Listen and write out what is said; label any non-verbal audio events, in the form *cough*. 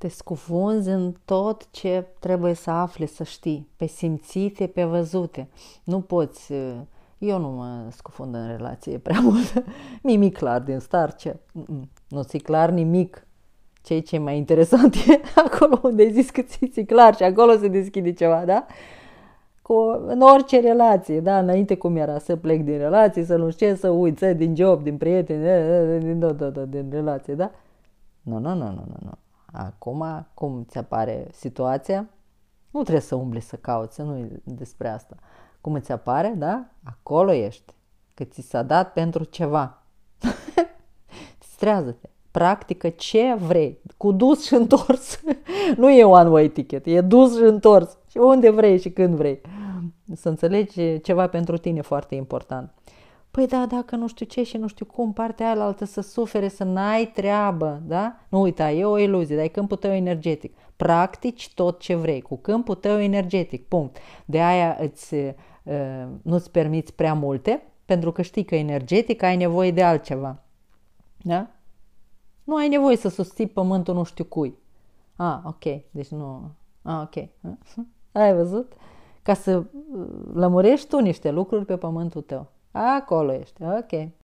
te scufunzi în tot ce trebuie să afli, să știi, pe simțite, pe văzute. Nu poți, uh, eu nu mă scufund în relație prea *laughs* mult, nimic clar din start, ce nu ți clar nimic. Cei ce e mai interesant *laughs* e acolo unde ai zis că ți ți clar și acolo se deschide ceva, da? Cu, în orice relație, da? Înainte cum era să plec din relație, să nu știu ce, să uit, să din job, din prieteni, din tot, din relație, da? Nu, nu, nu, nu, nu, nu, Acum, cum ți apare situația? Nu trebuie să umbli să cauți, nu despre asta. Cum îți apare, da? Acolo ești. Că ți s-a dat pentru ceva. *laughs* strează te Practică ce vrei. Cu dus și întors. *laughs* nu e one way ticket. E dus și întors. Și unde vrei și când vrei. Să înțelegi ceva pentru tine foarte important. Păi da, dacă nu știu ce și nu știu cum, partea aia altă să sufere, să n-ai treabă, da? Nu uita, e o iluzie, dar e câmpul tău energetic. Practici tot ce vrei, cu câmpul tău energetic, punct. De aia îți, uh, nu-ți permiți prea multe, pentru că știi că energetic ai nevoie de altceva. Da? Nu ai nevoie să susții pământul nu știu cui. A, ah, ok, deci nu... A, ah, ok. *laughs* Ai văzut? Ca să uh, lămurești tu niște lucruri pe pământul tău. Acolo ești, ok.